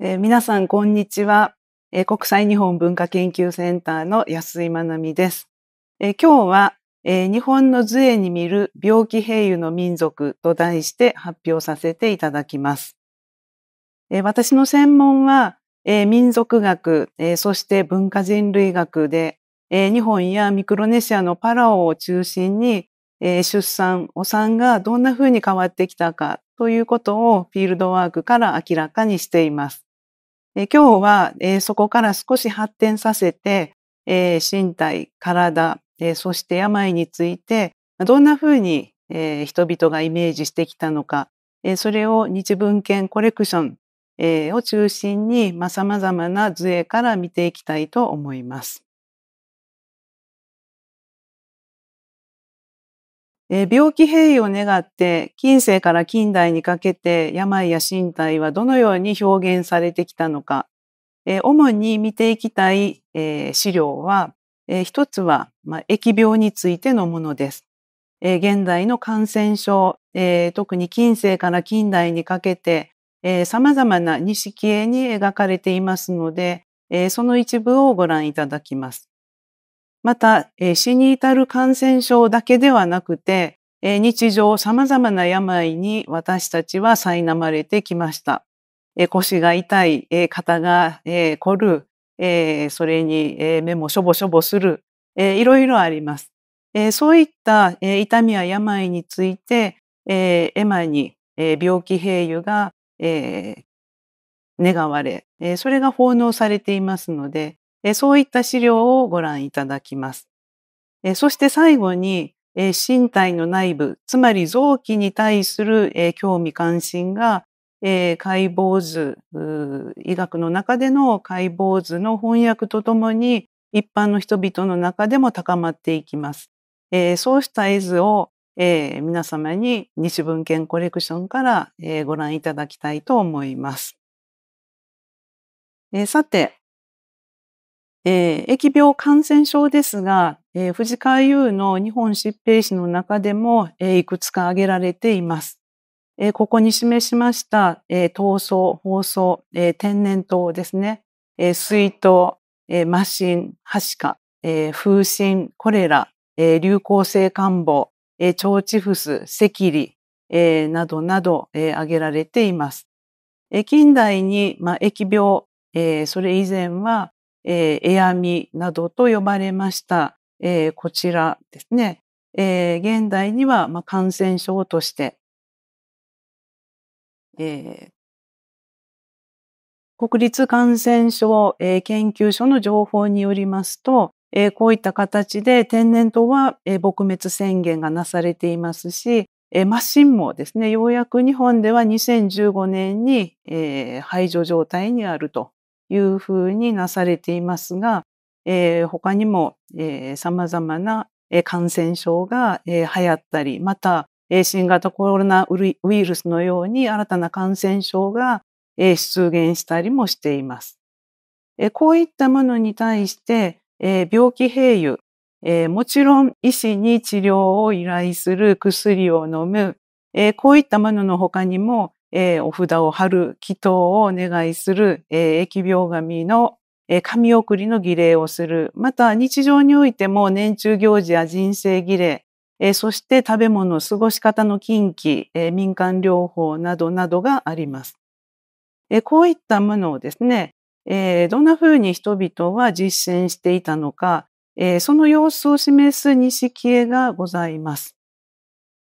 えー、皆さん、こんにちは、えー、国際日本文化研究センターの安井まなみです。えー、今日は、えー、日本の図絵に見る病気平癒の民族と題して発表させていただきます。えー、私の専門は、えー、民族学、えー、そして文化人類学で、えー、日本やミクロネシアのパラオを中心に、えー、出産、お産がどんな風に変わってきたかということをフィールドワークから明らかにしています。え今日は、えそこから少し発展させて、え身体、体、えそして病について、どんなふうに、え人々がイメージしてきたのか、えそれを日文献コレクション、えを中心に、まあ、様々な図絵から見ていきたいと思います。えー、病気平癒を願って、近世から近代にかけて病や身体はどのように表現されてきたのか、えー、主に見ていきたい、えー、資料は、えー、一つは、まあ、疫病についてのものです。えー、現代の感染症、えー、特に近世から近代にかけて、えー、様々な錦絵に描かれていますので、えー、その一部をご覧いただきます。また、死に至る感染症だけではなくて、日常様々な病に私たちは苛まれてきました。腰が痛い、肩が、凝る、それに、目もしょぼしょぼする、いろいろあります。そういった、痛みや病について、絵エマに、病気併誘が、願われ、それが奉納されていますので、そういった資料をご覧いただきます。そして最後に、身体の内部、つまり臓器に対する興味関心が、解剖図、医学の中での解剖図の翻訳とともに、一般の人々の中でも高まっていきます。そうした絵図を皆様に日文献コレクションからご覧いただきたいと思います。さて、えー、疫病感染症ですが、えー、藤川優の日本疾病史の中でも、えー、いくつか挙げられています。えー、ここに示しました、えー、闘争、放送、えー、天然痘ですね、えー、水痘、えー、麻疹、はしか、えー、風疹、コレラ、えー、流行性感冒、えー、腸チフス、赤痢、えー、などなど、えー、挙げられています。えー、近代に、まあ、疫病、えー、それ以前は、えー、エアミなどと呼ばれました。えー、こちらですね。えー、現代には、まあ、感染症として、えー、国立感染症、えー、研究所の情報によりますと、えー、こういった形で天然痘は、えー、撲滅宣言がなされていますし、えー、マシンもですね、ようやく日本では2015年に、えー、排除状態にあるというふうになされていますが、えー、他にも、えー、様々な感染症が、流行ったり、また、新型コロナウイルスのように新たな感染症が、出現したりもしています。こういったものに対して、病気併誘、もちろん医師に治療を依頼する薬を飲む、こういったものの他にも、えー、お札を貼る、祈祷をお願いする、えー、疫病神の、えー、神送りの儀礼をする。また、日常においても年中行事や人生儀礼、えー、そして食べ物、過ごし方の禁忌、えー、民間療法などなどがあります。えー、こういったものをですね、えー、どんなふうに人々は実践していたのか、えー、その様子を示す錦絵がございます。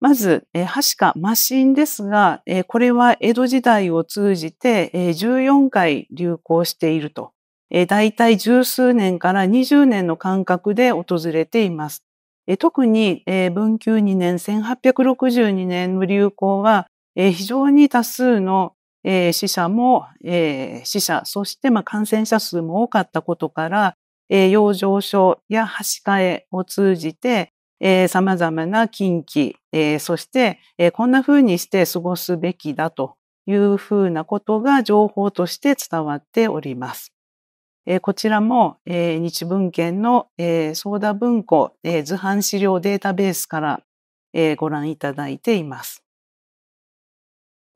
まず、はしかマシンですが、これは江戸時代を通じて、14回流行していると、だい大体十数年から20年の間隔で訪れています。特に、文久2年1862年の流行は、非常に多数の、死者も、死者、そして、感染者数も多かったことから、養生所やしかえを通じて、えー、様々な禁忌、えー、そして、えー、こんな風にして過ごすべきだという風なことが情報として伝わっております。えー、こちらも、えー、日文献の、えー、ソ田文庫、えー、図版資料データベースから、えー、ご覧いただいています。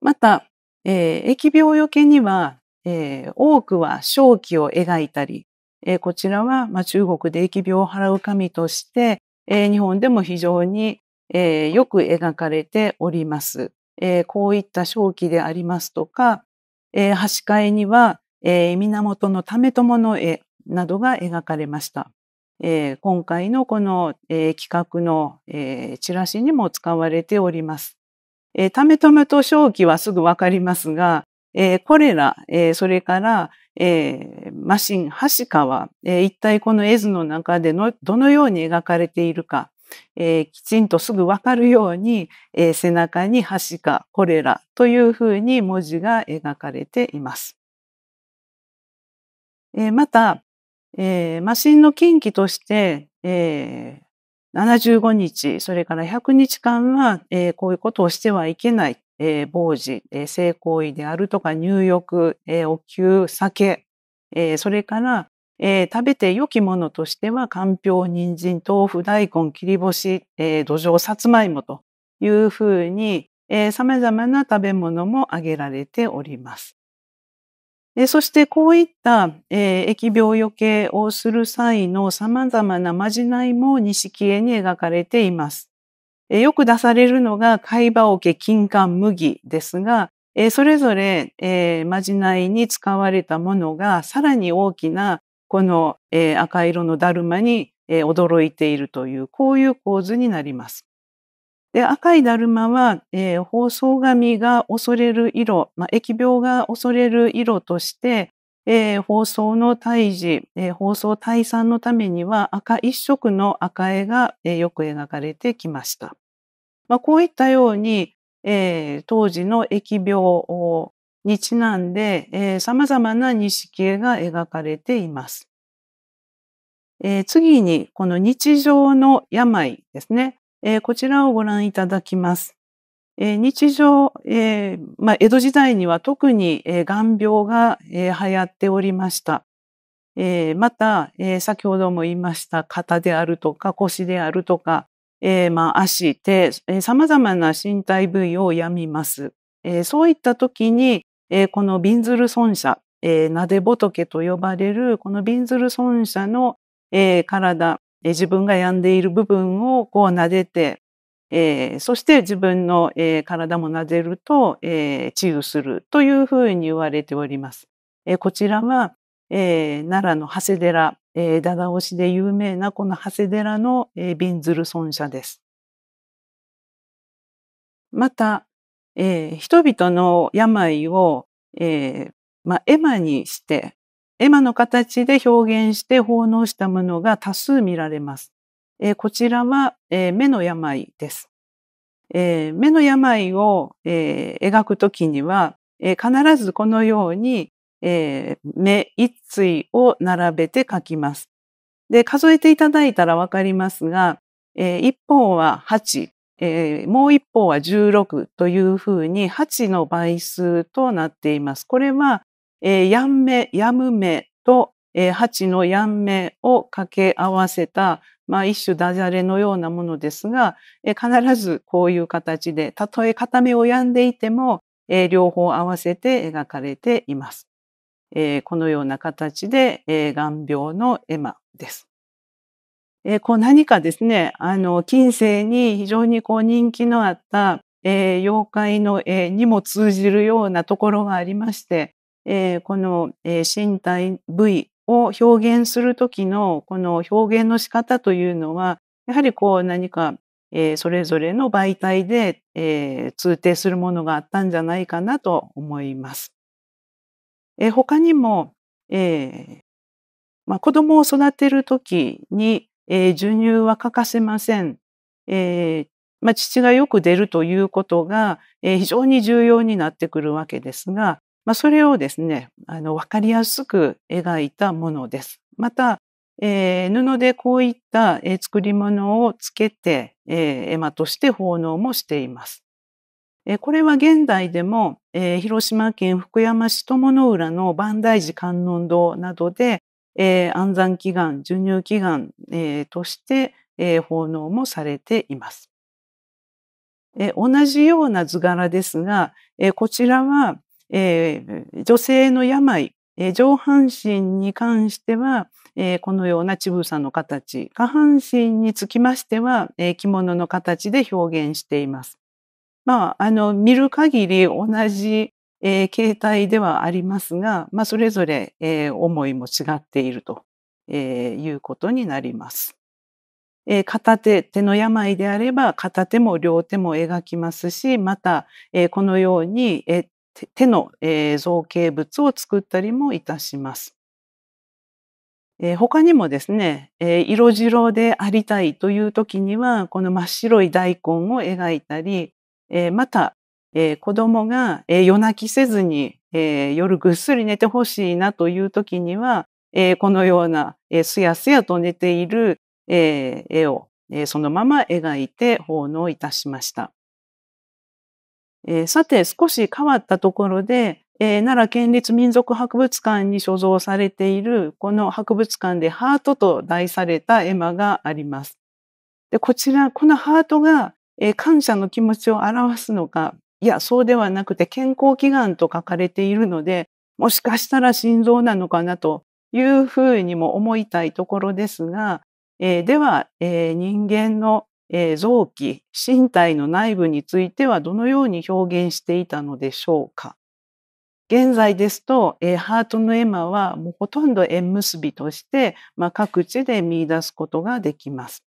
また、えー、疫病よけには、えー、多くは正気を描いたり、えー、こちらは、まあ、中国で疫病を払う神として、えー、日本でも非常に、えー、よく描かれております。えー、こういった正気でありますとか、えー、端会には、えー、源ともの絵などが描かれました。えー、今回のこの、えー、企画の、えー、チラシにも使われております。えー、ためとめと正気はすぐわかりますが、えー、コレラ、えー、それから、えー、マシン、ハシカは、えー、一体この絵図の中でのどのように描かれているか、えー、きちんとすぐわかるように、えー、背中にハシカ、コレラというふうに文字が描かれています。えー、また、えー、マシンの近畿として、えー、75日、それから100日間は、えー、こういうことをしてはいけない。えー、傍事、えー、性行為であるとか入浴、えー、お灸、酒、えー、それから、えー、食べて良きものとしては、かんぴょう、人参、豆腐、大根、切り干し、えー、土壌、さつまいもというふうに、えー、様々な食べ物も挙げられております。えー、そしてこういった、えー、疫病除けをする際の様々なまじないも錦絵に描かれています。えよく出されるのが、貝羽桶、金管麦ですが、えそれぞれ、えー、まじないに使われたものが、さらに大きな、この、え赤色のだるまに、え驚いているという、こういう構図になります。で赤いだるまは、えー、包装紙が恐れる色、まあ、疫病が恐れる色として、えー、放送の退治、えー、放送退散のためには赤一色の赤絵が、えー、よく描かれてきました。まあ、こういったように、えー、当時の疫病にちなんで、えー、様々な錦絵が描かれています。えー、次に、この日常の病ですね、えー。こちらをご覧いただきます。えー、日常、えー、まあ、江戸時代には特に、えー、眼病が、えー、流行っておりました。えー、また、えー、先ほども言いました肩であるとか腰であるとか、えー、まあ、足、手、えー、様々な身体部位を病みます。えー、そういった時に、えー、このビンズル損者、えー、なで仏と呼ばれるこのビンズル損者の、えー、体、自分が病んでいる部分をこう撫でて、えー、そして自分の、えー、体もなでると、えー、治癒するというふうに言われております。えー、こちらは、えー、奈良の長谷寺、えー、ダダ押しで有名なこの長谷寺のび、えー、んずる尊者です。また、えー、人々の病を、えーまあ、絵馬にして絵馬の形で表現して奉納したものが多数見られます。えこちらは、え目の病です。え目の病を、え描くときには、え必ずこのように、え目一対を並べて書きます。で、数えていただいたらわかりますが、え一方は8、えもう一方は16というふうに8の倍数となっています。これは、えやんめ、やむめと、え8のやんめを掛け合わせたまあ一種ダジャレのようなものですが、え必ずこういう形で、たとえ片目を病んでいても、え両方合わせて描かれています。えこのような形で、え眼病の絵馬です。えこう何かですね、あの、近世に非常にこう人気のあった、え妖怪の絵にも通じるようなところがありまして、えこの、え身体部位を表現するときのこの表現の仕方というのは、やはりこう何か、えー、それぞれの媒体で、えー、通底するものがあったんじゃないかなと思います。えー、他にも、えーまあ、子供を育てるときに、えー、授乳は欠かせません。えーまあ、父がよく出るということが、えー、非常に重要になってくるわけですが、まあ、それをですね、あの、わかりやすく描いたものです。また、えー、布でこういった、作り物をつけて、えー、絵馬として奉納もしています。えー、これは現代でも、えー、広島県福山市友の浦の万代寺観音堂などで、えー、安産祈願、授乳祈願、えー、として、えー、奉納もされています。えー、同じような図柄ですが、えー、こちらは、えー、女性の病、えー、上半身に関しては、えー、このような乳房さの形、下半身につきましては、えー、着物の形で表現しています。まあ、あの、見る限り同じ、えー、形態ではありますが、まあ、それぞれ、えー、思いも違っていると、えー、いうことになります。えー、片手、手の病であれば片手も両手も描きますし、また、えー、このように、えー、手の、えー、造形物を作ったりもいたします。えー、他にもですね、えー、色白でありたいという時にはこの真っ白い大根を描いたり、えー、また、えー、子供が、えー、夜泣きせずに、えー、夜ぐっすり寝てほしいなという時には、えー、このような、えー、すやすやと寝ている、えー、絵を、えー、そのまま描いて奉納いたしました。えー、さて、少し変わったところで、えー、奈良県立民族博物館に所蔵されている、この博物館でハートと題された絵馬があります。で、こちら、このハートが、えー、感謝の気持ちを表すのか、いや、そうではなくて健康祈願と書かれているので、もしかしたら心臓なのかなというふうにも思いたいところですが、えー、では、えー、人間のえー、臓器、身体の内部についてはどのように表現していたのでしょうか。現在ですと、えー、ハートの絵馬はもうほとんど縁結びとして、まあ、各地で見出すことができます。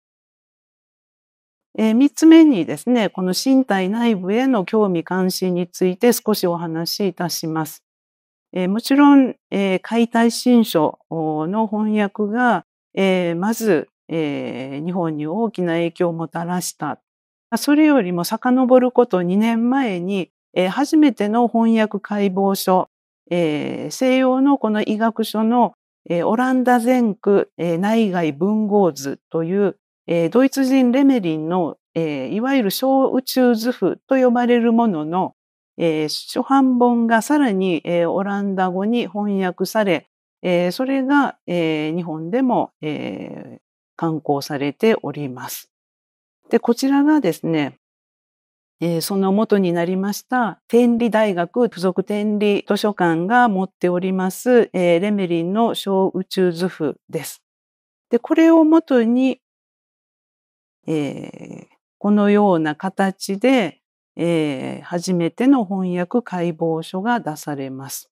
えー、3つ目にですね、この身体内部への興味関心について少しお話しいたします。えー、もちろん、えー、解体新書の翻訳が、えー、まずえー、日本に大きな影響をもたらした。それよりも遡ること2年前に、えー、初めての翻訳解剖書、えー、西洋のこの医学書の、オランダ全区、内外文豪図という、ドイツ人レメリンの、いわゆる小宇宙図譜と呼ばれるものの、初版本がさらに、オランダ語に翻訳され、それが、日本でも、刊行されております。で、こちらがですね、えー、その元になりました天理大学附属天理図書館が持っております、えー、レメリンの小宇宙図譜です。で、これを元に、えー、このような形で、えー、初めての翻訳解剖書が出されます。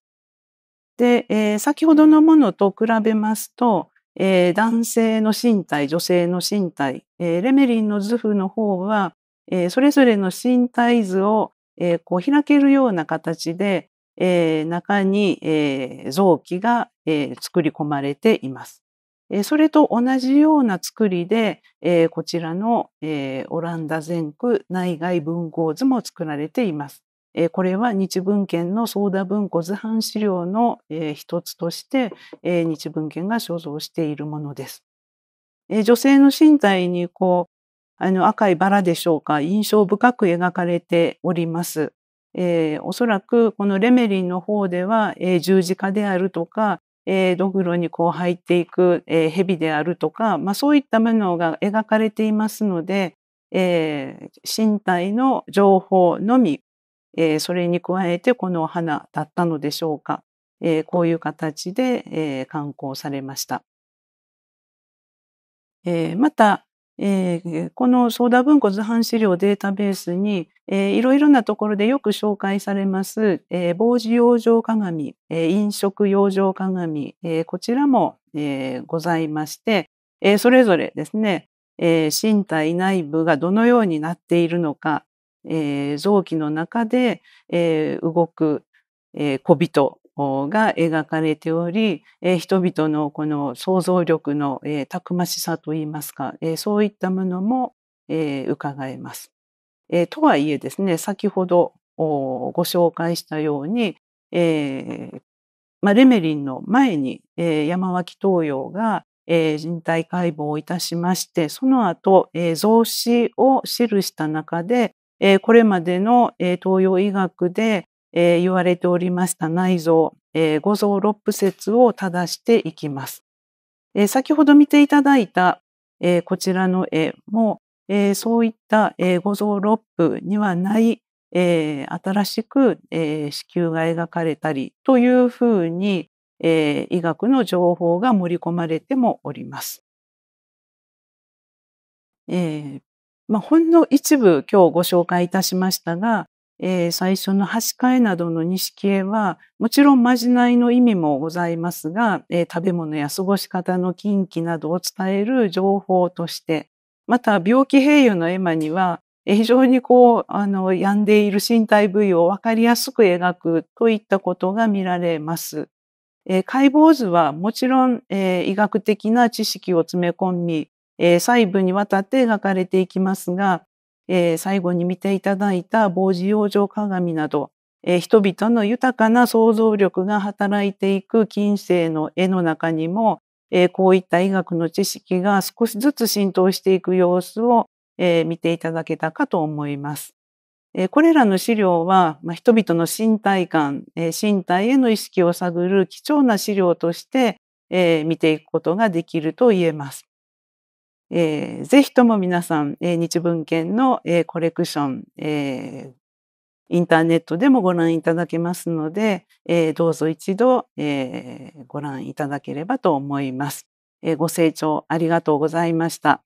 で、えー、先ほどのものと比べますと、えー、男性の身体、女性の身体、えー、レメリンの図譜の方は、えー、それぞれの身体図を、えー、こう開けるような形で、えー、中に、えー、臓器が、えー、作り込まれています。えー、それと同じような作りで、えー、こちらの、えー、オランダ全区内外文豪図も作られています。これは日文献の相田文庫図版資料の、一つとして、日文献が所蔵しているものです。女性の身体にこうあの赤いバラでしょうか印象深く描かれております。えー、おそらくこのレメリンの方では、えー、十字架であるとか、えー、ドグロにこう入っていく、えー、蛇であるとか、まあ、そういったものが描かれていますので、えー、身体の情報のみえー、それに加えてこの花だったのでしょうか。えー、こういう形で、えー、刊行されました。えー、また、えー、このソーダ文庫図版資料データベースに、えー、いろいろなところでよく紹介されます、えー、防止養生鏡、えー、飲食養生鏡、えー、こちらも、えー、ございまして、えー、それぞれですね、えー、身体内部がどのようになっているのか、えー、臓器の中で、えー、動く、えー、小人が描かれており、えー、人々のこの想像力の、えー、たくましさといいますか、えー、そういったものも、えー、伺えます。えー、とはいえですね、先ほどご紹介したように、えーまレメリンの前に、えー、山脇東洋が、えー、人体解剖をいたしまして、その後、えー、増資を記した中で、えー、これまでの、えー、東洋医学で、えー、言われておりました内臓、えー、五臓六腑説を正していきます。えー、先ほど見ていただいた、えー、こちらの絵も、えー、そういった、えー、五臓六腑にはない、えー、新しく、えー、子宮が描かれたりというふうに、えー、医学の情報が盛り込まれてもおります。えー、まあ、ほんの一部今日ご紹介いたしましたが、えー、最初の端替えなどの錦絵は、もちろんまじないの意味もございますが、えー、食べ物や過ごし方の禁忌などを伝える情報として、また病気併用の絵馬には、非常にこう、あの、病んでいる身体部位をわかりやすく描くといったことが見られます。えー、解剖図はもちろん、えー、医学的な知識を詰め込み、えー、細部にわたって描かれていきますが、えー、最後に見ていただいた傍事養生鏡など、えー、人々の豊かな想像力が働いていく近世の絵の中にも、えー、こういった医学の知識が少しずつ浸透していく様子を、えー、見ていただけたかと思います。えー、これらの資料は、まあ、人々の身体感、えー、身体への意識を探る貴重な資料として、えー、見ていくことができると言えます。えー、ぜひとも皆さん、えー、日文献の、えー、コレクション、えー、インターネットでもご覧いただけますので、えー、どうぞ一度、えー、ご覧いただければと思います。えー、ご清聴ありがとうございました。